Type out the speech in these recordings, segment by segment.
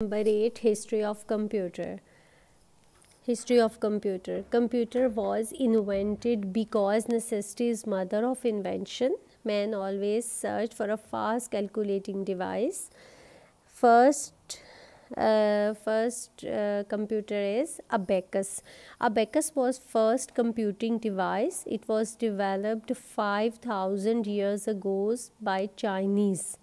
Number 8 History of Computer History of Computer Computer was invented because necessity is mother of invention. Man always searched for a fast calculating device. First uh, first uh, computer is Abacus. Abacus was first computing device. It was developed 5000 years ago by Chinese.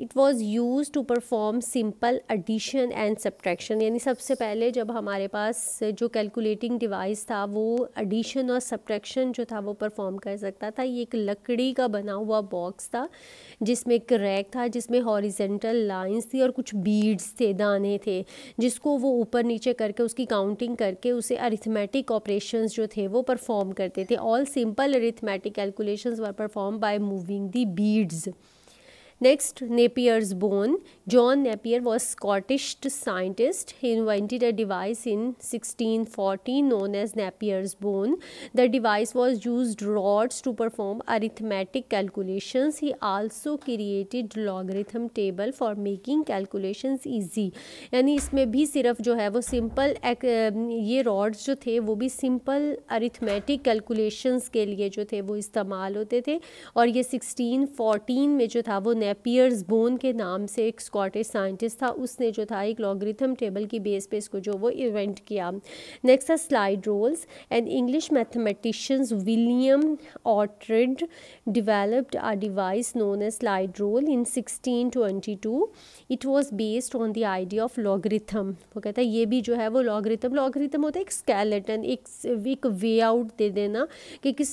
It was use to perform simple addition and subtraction यानी सबसे पहले जब हमारे पास जो calculating device था वो addition और subtraction जो था वो परफॉर्म कर सकता था ये एक लकड़ी का बना हुआ बॉक्स था जिसमें एक रैक था जिसमें हॉरिजेंटल लाइंस थी और कुछ बीड्स थे दाने थे जिसको वो ऊपर नीचे करके उसकी काउंटिंग करके उसे अरिथमेटिक ऑपरेशन जो थे वो परफॉर्म करते थे all simple arithmetic calculation were perform by moving the beads next Napier's bone John Napier was Scottish scientist he invented a device in sixteen 1640 known as Napier's bone the device was use rods to perform arithmetic calculation he also created logarithm table for making calculation easy यानी इसमें भी सिर्फ जो है वो simple ये rods जो थे वो भी सिंपल अरिथमेटिक कैलकुलेशन के लिए जो थे वो इस्तेमाल होते थे और ये सिक्सटीन 1614 में जो था वो बनाया पियर्स बोन के नाम से एक स्कॉटिश साइंटिस्ट था उसने जो था एक लॉगरिथम टेबल की बेस पे इसको जो वो इवेंट किया नेक्स्ट था slide rules and English mathematicians William Oughtred developed a device known as slide rule in 1622 it was based on the idea of logarithm वो कहता है ये भी जो है वो लॉगरिथम लॉगरिथम होता है एक स्केलेटन एक एक वे आउट दे देना कि किस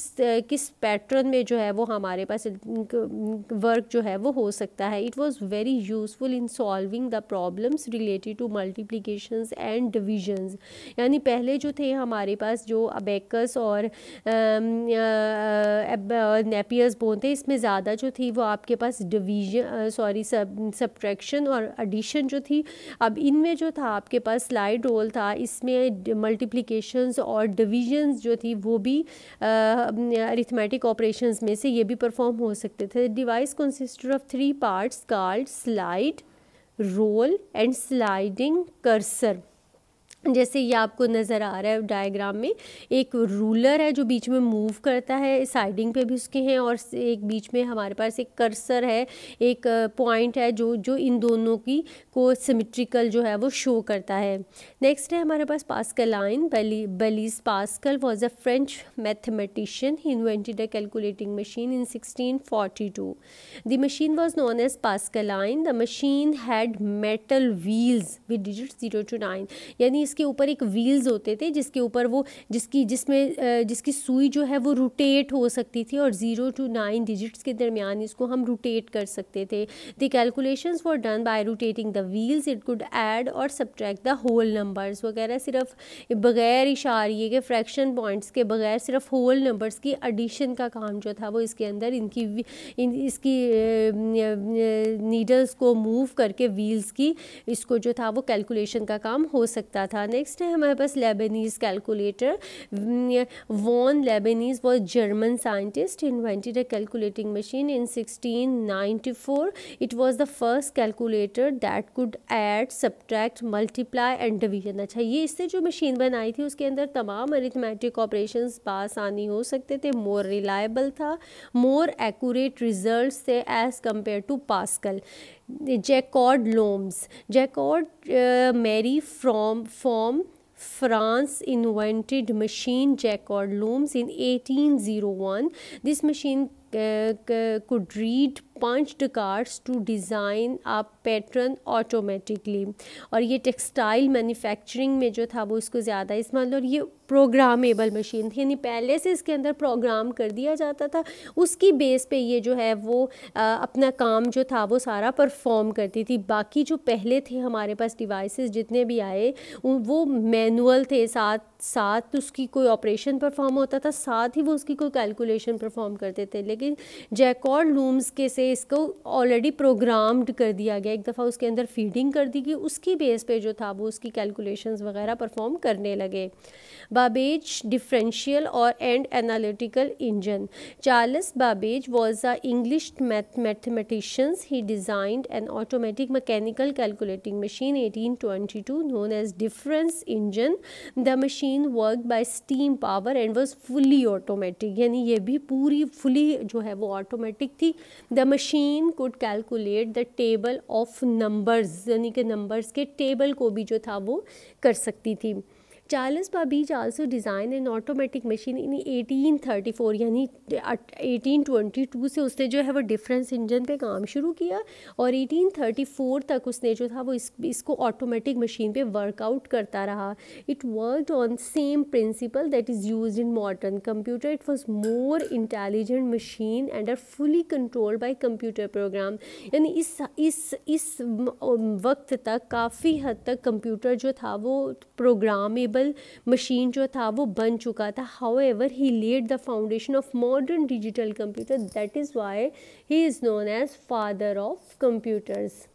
किस पैटर्न में जो है वो हमारे पास वर्क जो है वो हो सकता है it was very useful in solving the problems related to multiplication and divisions यानी पहले जो थे हमारे पास जो अबेकस और नेपियर्स um, uh, बोन थे इसमें ज़्यादा जो थी वो आपके पास डिवीजन सॉरी सब सब्ट्रैक्शन और एडिशन जो थी अब इनमें जो था आपके पास स्लाइड रोल था इसमें मल्टीप्लीकेशन और डिवीजन्स जो थी वो भी अरिथमेटिक uh, ऑपरेशंस में से ये भी परफॉर्म हो सकते थे device consisted of three parts called slide, roll and sliding cursor. जैसे ये आपको नज़र आ रहा है डायग्राम में एक रूलर है जो बीच में मूव करता है साइडिंग पे भी उसके हैं और एक बीच में हमारे पास एक कर्सर है एक पॉइंट है जो जो इन दोनों की को सिमेट्रिकल जो है वो शो करता है नेक्स्ट है हमारे पास लाइन बली Blaise Pascal was a French mathematician he invented a calculating machine in two the machine was known as line the machine had metal wheels with digit zero to nine यानी इस उसके ऊपर एक wheels होते थे जिसके ऊपर वो जिसकी जिसमें जिसकी सुई जो है वो रोटेट हो सकती थी और ज़ीरो टू नाइन डिजिट्स के दरमियान इसको हम रोटेट कर सकते थे the calculation for done by rotating the wheels it could add और सब्ट्रैक्ट द होल नंबर्स वगैरह सिर्फ बगैर इशारे के फ्रैक्शन पॉइंट्स के बगैर सिर्फ होल नंबर्स की एडिशन का काम जो था वो इसके अंदर इनकी इन, इसकी नीडल्स को मूव करके व्हील्स की इसको जो था वो कैलकुलेशन का काम हो सकता था था नेक्स्ट है हमारे पास Leibniz calculator von Leibniz was German scientist invented a calculating machine in 1694 it was the first calculator that could add subtract multiply and division अच्छा ये इससे जो मशीन बनाई थी उसके अंदर तमाम अरिथमेटिक ऑपरेशन बासानी हो सकते थे मोर रिलायबल था मोर एकूरेट रिजल्ट थे as compare to Pascal Jacquard looms. Jacquard uh, Mary from from France invented machine Jacquard looms in 1801. This machine uh, could read punched cards to design a pattern automatically और ये textile manufacturing में जो था वो इसको ज़्यादा इस्तेमाल और ये प्रोग्रामेबल मशीन थी यानी पहले से इसके अंदर प्रोग्राम कर दिया जाता था उसकी बेस पे ये जो है वो आ, अपना काम जो था वो सारा परफॉर्म करती थी बाकी जो पहले थे हमारे पास डिवाइसेस जितने भी आए वो मैनुअल थे साथ साथ उसकी कोई ऑपरेशन परफॉर्म होता था साथ ही वो उसकी कोई कैलकुलेशन परफॉर्म करते थे लेकिन जैकॉर्ड लूम्स के से पे इसको ऑलरेडी प्रोग्राम्ड कर दिया गया एक दफ़ा उसके अंदर फीडिंग कर दी गई उसकी बेस पे जो था वो उसकी कैलकुलेशंस वगैरह परफॉर्म करने लगे बाबेज डिफरेंशियल और and analytical engine Charles Babbage was a English mathematicians he designed an automatic mechanical calculating machine 1822 known as difference engine the machine work by steam power and was fully automatic यानी ये भी पूरी fully जो है वो automatic थी the machine could calculate the table of numbers यानी कि नंबर्स के टेबल को भी जो था वो कर सकती थी Charles Babbage also design an automatic machine in 1834 यानी 1822 से उसने जो है वो डिफरेंस इंजन पे काम शुरू किया और 1834 तक उसने जो था वो इस इसको ऑटोमेटिक मशीन पे वर्कआउट करता रहा it work on same principle that is use in modern computer it was more intelligent machine and are fully controlled by computer program यानी इस इस इस वक्त तक काफ़ी हद तक कंप्यूटर जो था वो प्रोग्रामेबल पोर्टेबल मशीन जो था वो बन चुका था however he laid the foundation of modern digital computer that is why he is known as father of computers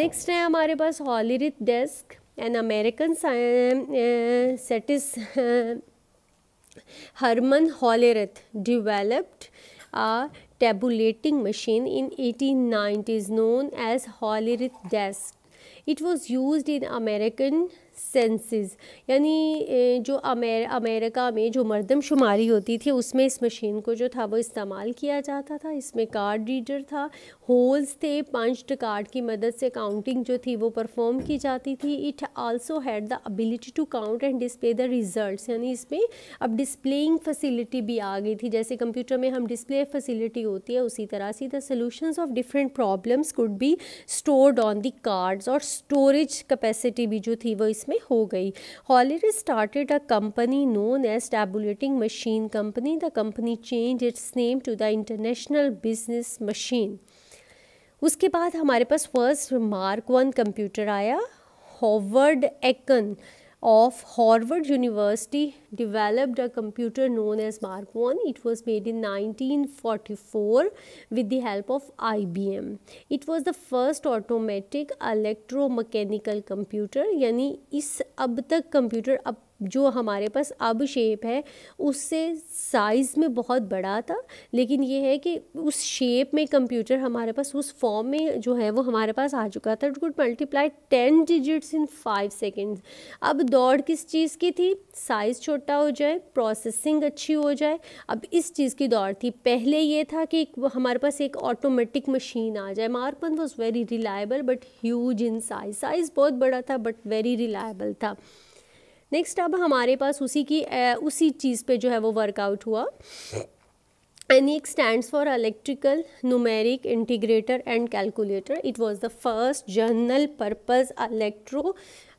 next है हमारे पास हॉलीरिथ डेस्क एन अमेरिकन सेटिस Herman Hollerith developed a tabulating machine in 1890s known as Hollerith desk it was use in American census यानी जो अमेर America में जो मरदमशुमारी होती थी उसमें इस मशीन को जो था वो इस्तेमाल किया जाता था इसमें कार्ड रीडर था होल्स थे पंच्ड कार्ड की मदद से काउंटिंग जो थी वो परफॉर्म की जाती थी it also had the ability to count and display the results यानी इसमें अब डिस्प्लेइंग फैसिलिटी भी आ गई थी जैसे कंप्यूटर में हम डिस्प्ले फैसिलिटी होती है उसी तरह से the solutions of different problems could be stored on the cards और स्टोरेज कैपेसिटी भी जो थी वो इस में हो गई Hollerith started a company known as tabulating machine company the company change its name to the International Business Machine उसके बाद हमारे पास फर्स्ट मार्क वन कंप्यूटर आया Howard Aiken of Harvard University developed a computer known as Mark I. It was made in 1944 with the help of IBM. It was the first automatic electromechanical computer यानी इस अब तक computer जो हमारे पास अब shape है उससे साइज़ में बहुत बड़ा था लेकिन ये है कि उस शेप में कंप्यूटर हमारे पास उस फॉर्म में जो है वो हमारे पास आ चुका था could multiply ten digits in five seconds अब दौड़ किस चीज़ की थी साइज़ छोटा हो जाए प्रोसेसिंग अच्छी हो जाए अब इस चीज़ की दौड़ थी पहले ये था कि हमारे पास एक ऑटोमेटिक मशीन आ जाए Mark one was very reliable but huge in size size बहुत बड़ा था बट वेरी रिलायबल था नेक्स्ट अब हमारे पास उसी की उसी चीज़ पे जो है वो वर्कआउट हुआ ENIAC stand for electrical numeric integrator and calculator it was the first general purpose electro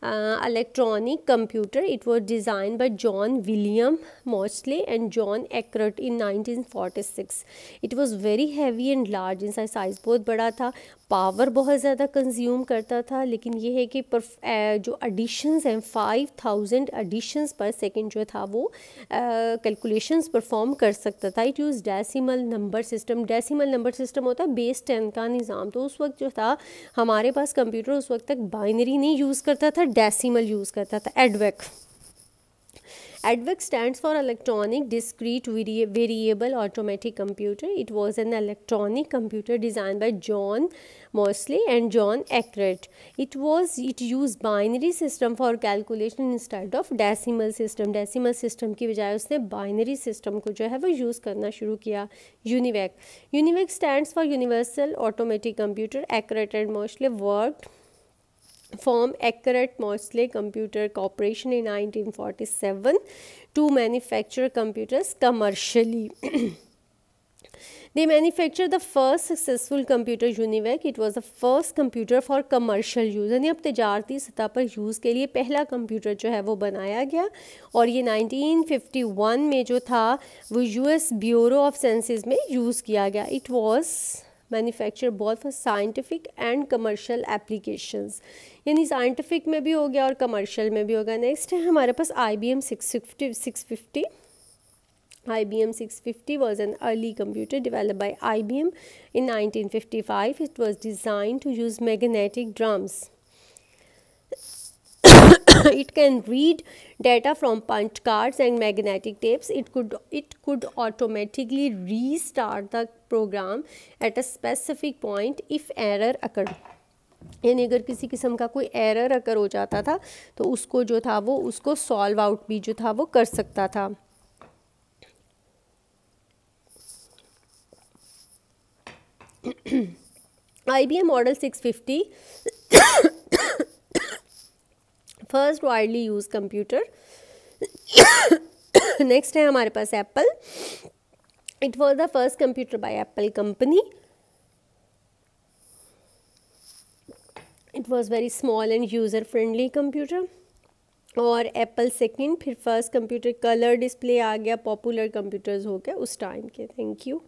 electronic computer it was design by John William William and John John in in 1946. It very heavy and large in इसका साइज बहुत बड़ा था power बहुत ज़्यादा consume करता था लेकिन ये है कि पर जो एडिशंस हैं five thousand additions per second जो था वो कैलकुलेशंस परफॉर्म कर सकता था it use decimal number system decimal number system होता है बेस टेन का निज़ाम तो उस वक्त जो था हमारे पास कंप्यूटर उस वक्त तक बाइनरी नहीं यूज़ करता था डेसिमल यूज़ करता था EDVAC EDVAC stand for electronic discrete variable automatic computer it was an electronic computer design by John Mauchly and John Eckert it was it use binary system for calculation instead of decimal system decimal system की बजाय उसने binary system को जो है वो use करना शुरू किया UNIVAC UNIVAC stand for universal automatic computer Eckert and Mauchly worked form Accurate Mosley Computer Corporation in 1947 to manufacture computers commercially. They manufactured the first successful computer UNIVAC. It was the first computer for commercial use. यानी अब तजारती सतह पर use के लिए पहला computer जो है वो बनाया गया और ये 1951 में जो था वो यूएस ब्यूरो ऑफ सेंसेस में यूज़ किया गया it was manufacture both for scientific and commercial applications यानी साइंटिफिक में भी हो गया और कमर्शियल में भी होगा नेक्स्ट है हमारे पास I B M six fifty six fifty IBM 650 was an early computer developed by IBM in 1955. It was designed to use magnetic drums it can read data from punch cards and magnetic tapes it could it could automatically restart the program at a specific point if error occurred यानी अगर किसी किस्म का कोई error अगर हो जाता था तो उसको जो था वो उसको सॉल्व आउट भी जो था वो कर सकता था I B M model six fifty first widely use computer next है हमारे पास Apple it was the first computer by Apple company it was very small and user friendly computer और एप्पल सेकेंड फिर फर्स्ट कंप्यूटर कलर डिस्प्ले आ गया popular computers हो गया उस टाइम के थैंक यू